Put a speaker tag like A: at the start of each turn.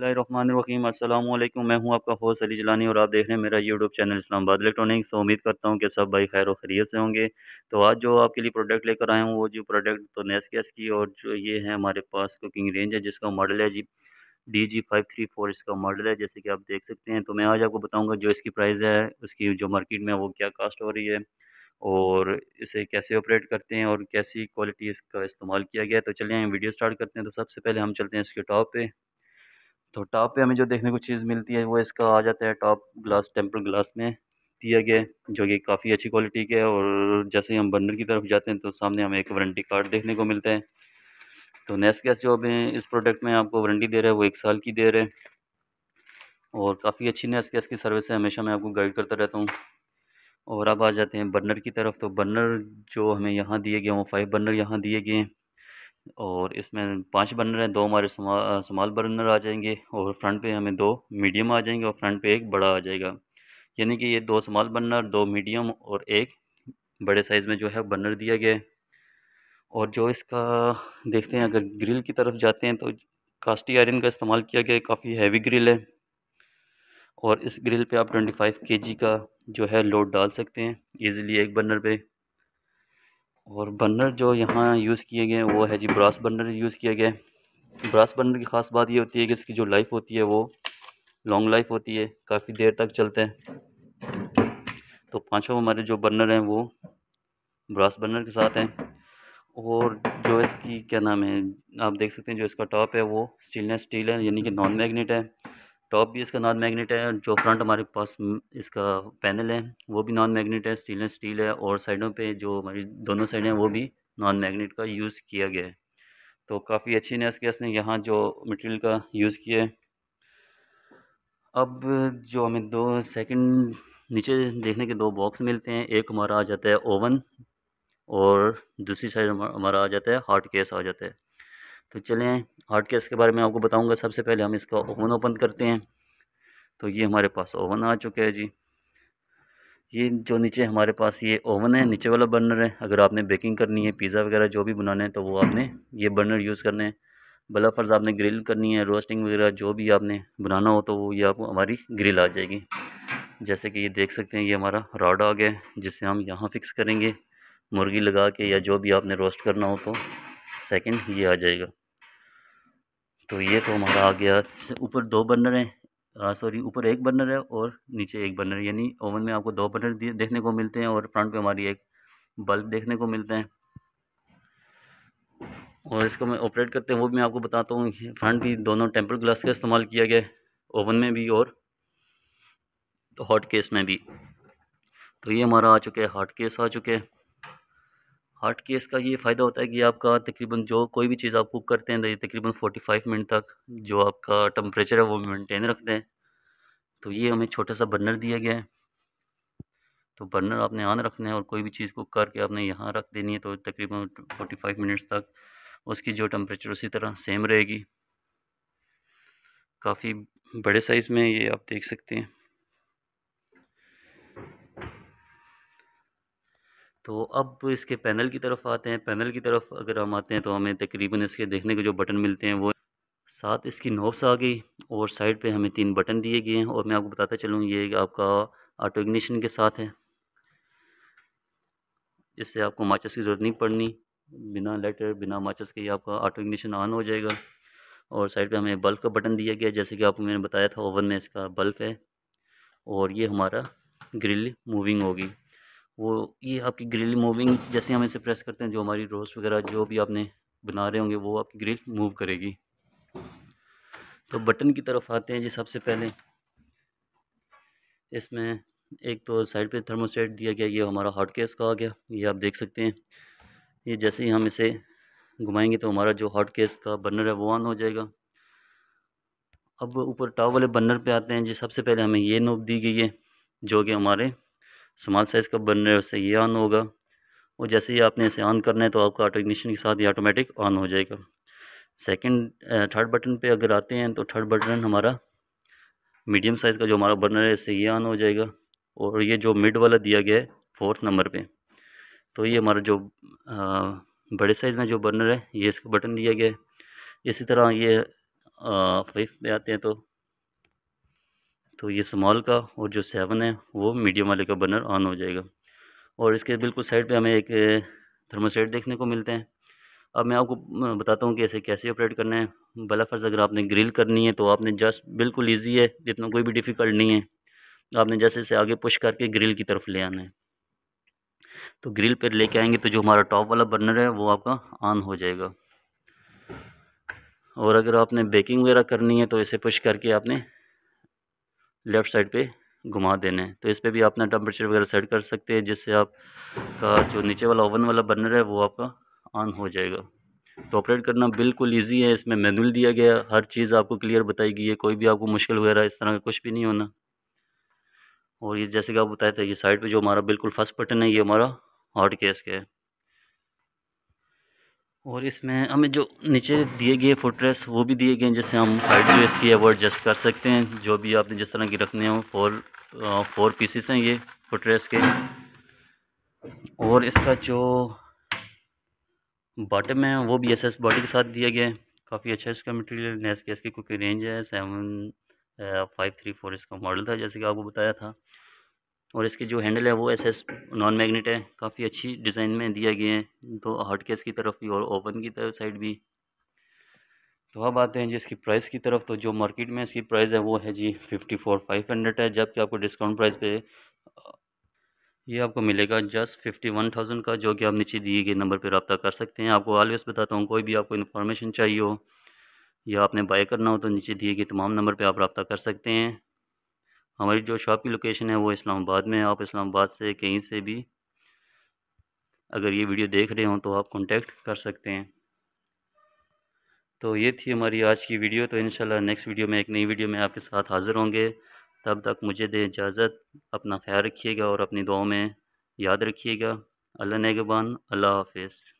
A: बसमीम अल्लाम मैं हूं आपका होस्ट अली जलानी और आप देख रहे हैं मेरा यूट्यूब चैनल इस्लामाबाद इलेक्ट्रॉनिक्स तो उम्मीद करता हूं कि सब भाई खैर खरीत से होंगे तो आज जो आपके लिए प्रोडक्ट लेकर आए हूं वो जो प्रोडक्ट तो नेस्कैस की और जो ये है हमारे पास कुकिंग रेंज है जिसका मॉडल है G D G five three four इसका मॉडल है जैसे कि आप देख सकते हैं तो मैं आज आपको बताऊँगा जो इसकी प्राइस है उसकी जो मार्केट में वो क्या कास्ट हो रही है और इसे कैसे ऑपरेट करते हैं और कैसी क्वालिटी इसका इस्तेमाल किया गया है तो चलिए वीडियो स्टार्ट करते हैं तो सबसे पहले हम चलते हैं इसके टॉप पर तो टॉप पे हमें जो देखने को चीज़ मिलती है वो इसका आ जाता है टॉप ग्लास टेम्पल ग्लास में दिया गया जो कि काफ़ी अच्छी क्वालिटी के है और जैसे ही हम बर्नर की तरफ जाते हैं तो सामने हमें एक वारंटी कार्ड देखने को मिलता है तो नेस्ट गैस जो अभी इस प्रोडक्ट में आपको वारंटी दे रहा है वो एक साल की दे रहे हैं और काफ़ी अच्छी नेस्ट गैस की सर्विस है हमेशा मैं आपको गाइड करता रहता हूँ और अब आ जाते हैं बर्नर की तरफ तो बर्नर जो हमें यहाँ दिए गए हैं वो फाइव बर्नर यहाँ दिए गए हैं और इसमें पांच बर्नर हैं दो हमारे स्मॉल बर्नर आ जाएंगे और फ्रंट पे हमें दो मीडियम आ जाएंगे और फ्रंट पे एक बड़ा आ जाएगा यानी कि ये दो स्मॉल बर्नर दो मीडियम और एक बड़े साइज़ में जो है बर्नर दिया गया है और जो इसका देखते हैं अगर ग्रिल की तरफ जाते हैं तो कास्टी आयरन का इस्तेमाल किया गया काफ़ी हैवी ग्रिल है और इस ग्रिल पे आप 25 केजी का जो है लोड डाल सकते हैं इजीली एक बर्नर पे और बर्नर जो यहाँ यूज़ किए गए वो है जी ब्रास बर्नर यूज़ किया गया ब्रास बर्नर की ख़ास बात ये होती है कि इसकी जो लाइफ होती है वो लॉन्ग लाइफ होती है काफ़ी देर तक चलते हैं तो पांचों हमारे जो बर्नर हैं वो ब्रास बर्नर के साथ हैं और जो इसकी क्या नाम है आप देख सकते हैं जो इसका टॉप है वो स्टेनलेस स्टील है यानी कि नॉन मैग्नेट है टॉप भी इसका नॉन मैग्नेट है जो फ्रंट हमारे पास इसका पैनल है वो भी नॉन मैग्नेट है स्टेनलेस स्टील है और साइडों पे जो हमारी दोनों साइड हैं वो भी नॉन मैग्नेट का यूज़ किया गया है तो काफ़ी अच्छी नेस गैस ने यहाँ जो मटेरियल का यूज़ किया है अब जो हमें दो सेकंड नीचे देखने के दो बॉक्स मिलते हैं एक हमारा आ जाता है ओवन और दूसरी साइड हमारा आ जाता है हॉट केस आ जाता है तो चलें हार्ड केस के बारे में आपको बताऊंगा सबसे पहले हम इसका ओवन ओपन करते हैं तो ये हमारे पास ओवन आ चुका है जी ये जो नीचे हमारे पास ये ओवन है नीचे वाला बर्नर है अगर आपने बेकिंग करनी है पिज़्ज़ा वगैरह जो भी बनाना है तो वो आपने ये बर्नर यूज़ करना है बला फर्ज़ आपने ग्रिल करनी है रोस्टिंग वगैरह जो भी आपने बनाना हो तो वो ये आपको हमारी ग्रिल आ जाएगी जैसे कि ये देख सकते हैं ये हमारा रॉड आ गया जिसे हम यहाँ फिक्स करेंगे मुर्गी लगा के या जो भी आपने रोस्ट करना हो तो सेकंड ये आ जाएगा तो ये तो हमारा आ गया ऊपर दो बर्नर हैं सॉरी हाँ, ऊपर एक बर्नर है और नीचे एक बर्नर यानी ओवन में आपको दो बर्नर देखने को मिलते हैं और फ्रंट पे हमारी एक बल्ब देखने को मिलते हैं और इसको मैं ऑपरेट करते हैं वो भी मैं आपको बताता हूँ फ्रंट भी दोनों टेम्पर ग्लास का इस्तेमाल किया गया है ओवन में भी और हॉट केस में भी तो ये हमारा आ चुके है हॉट केस आ चुके हैं हार्ट केस का ये फ़ायदा होता है कि आपका तकरीबन जो कोई भी चीज़ आप कुक करते हैं तकरीबन 45 मिनट तक जो आपका टम्परेचर है वो मेंटेन रखते हैं तो ये हमें छोटा सा बर्नर दिया गया है तो बर्नर आपने ऑन रखना है और कोई भी चीज़ कुक करके आपने यहाँ रख देनी है तो तकरीबन 45 मिनट्स तक उसकी जो टम्परेचर उसी तरह सेम रहेगी काफ़ी बड़े साइज़ में ये आप देख सकते हैं तो अब इसके पैनल की तरफ आते हैं पैनल की तरफ अगर हम आते हैं तो हमें तकरीबन इसके देखने के जो बटन मिलते हैं वो साथ इसकी नोब्स आ गई और साइड पे हमें तीन बटन दिए गए हैं और मैं आपको बताता चलूँ ये आपका ऑटो इग्निशन के साथ है इससे आपको माचिस की ज़रूरत नहीं पड़नी बिना लेटर बिना माचिस के आपका ऑटो इग्निशन ऑन हो जाएगा और साइड पे हमें बल्ब का बटन दिया गया जैसे कि आपको मैंने बताया था ओवन में इसका बल्ब है और ये हमारा ग्रिल मूविंग होगी वो ये आपकी ग्रिल मूविंग जैसे हम इसे प्रेस करते हैं जो हमारी रोस्ट वगैरह जो भी आपने बना रहे होंगे वो आपकी ग्रिल मूव करेगी तो बटन की तरफ आते हैं जी सबसे पहले इसमें एक तो साइड पे थर्मोस्टेट दिया गया ये हमारा हॉट केस का आ गया ये आप देख सकते हैं ये जैसे ही हम इसे घुमाएंगे तो हमारा जो हॉट केस का बर्नर है वो ऑन हो जाएगा अब ऊपर टाव वाले बर्नर पे आते हैं जी सबसे पहले हमें ये नोब दी गई है जो कि हमारे स्मॉल साइज़ का बन रहा है उससे ये ऑन होगा और जैसे ही आपने इसे ऑन करना है तो आपका ऑटो इग्निशन के साथ ये ऑटोमेटिक ऑन हो जाएगा सेकंड थर्ड बटन पे अगर आते हैं तो थर्ड बटन हमारा मीडियम साइज़ का जो हमारा बर्नर है इससे ये ऑन हो जाएगा और ये जो मिड वाला दिया गया है फोर्थ नंबर पे तो ये हमारा जो आ, बड़े साइज़ में जो बर्नर है ये इसका बटन दिया गया है इसी तरह ये फिफ्थ पे आते हैं तो तो ये स्मॉल का और जो सेवन है वो मीडियम वाले का बर्नर ऑन हो जाएगा और इसके बिल्कुल साइड पे हमें एक थर्मोस्टेट देखने को मिलते हैं अब मैं आपको बताता हूँ कि ऐसे कैसे ऑपरेट करना है फर्ज अगर आपने ग्रिल करनी है तो आपने जस्ट बिल्कुल ईजी है जितना कोई भी डिफ़िकल्ट नहीं है आपने जैसे इसे आगे पुश करके ग्रिल की तरफ ले आना है तो ग्रिल पर लेके आएंगे तो जो हमारा टॉप वाला बर्नर है वो आपका ऑन हो जाएगा और अगर आपने बेकिंग वगैरह करनी है तो इसे पुश करके आपने लेफ़्ट साइड पे घुमा देना है तो इस पर भी आप अपना टेम्परेचर वगैरह सेट कर सकते हैं जिससे आपका जो नीचे वाला ओवन वाला बर्नर है वो आपका ऑन हो जाएगा तो ऑपरेट करना बिल्कुल ईजी है इसमें मैनुअल दिया गया हर चीज़ आपको क्लियर बताई गई है कोई भी आपको मुश्किल वगैरह इस तरह का कुछ भी नहीं होना और ये जैसे कि आप बताया था ये साइड पर जो हमारा बिल्कुल फर्स्ट बटन है ये हमारा हॉट केस का है और इसमें हमें जो नीचे दिए गए फुटरेस वो भी दिए गए हैं जैसे हम हाइट जो इसकी है वो एडजस्ट कर सकते हैं जो भी आपने जिस तरह की रखने हो फोर फोर पीसेस हैं ये फुटरेस के और इसका जो बॉटम है वो भी एस एस बॉडी के साथ दिया गया है काफ़ी अच्छा इसका मटेरियल नेस के की क्योंकि रेंज है सेवन फाइव थ्री फोर इसका मॉडल था जैसे कि आपको बताया था और इसके जो हैंडल है वो एस एस नॉन मैगनेट है काफ़ी अच्छी डिज़ाइन में दिया गया है तो हॉट केस की तरफ भी और ओवन की तरफ साइड भी तो अब आते हैं जी इसकी प्राइस की तरफ तो जो मार्केट में इसकी प्राइस है वो है जी फिफ्टी फोर फाइव हंड्रेड है जबकि आपको डिस्काउंट प्राइस पे ये आपको मिलेगा जस्ट फिफ्टी वन थाउजेंड का जो कि आप नीचे दिए गए नंबर पर रबा कर सकते हैं आपको ऑलवेज़ बताता हूँ कोई भी आपको इन्फॉर्मेशन चाहिए हो या आपने बाय करना हो तो नीचे दिए गए तमाम नंबर पर आप रब्ता कर सकते हैं हमारी जो शॉप की लोकेशन है वो इस्लामाबाद में है आप इस्लामाबाद से कहीं से भी अगर ये वीडियो देख रहे हों तो आप कॉन्टेक्ट कर सकते हैं तो ये थी हमारी आज की वीडियो तो इंशाल्लाह नेक्स्ट वीडियो में एक नई वीडियो में आपके साथ हाज़िर होंगे तब तक मुझे दें इजाज़त अपना ख्याल रखिएगा और अपनी दुआओं में याद रखिएगा अल्लाह नेगबान अल्लाह हाफिज़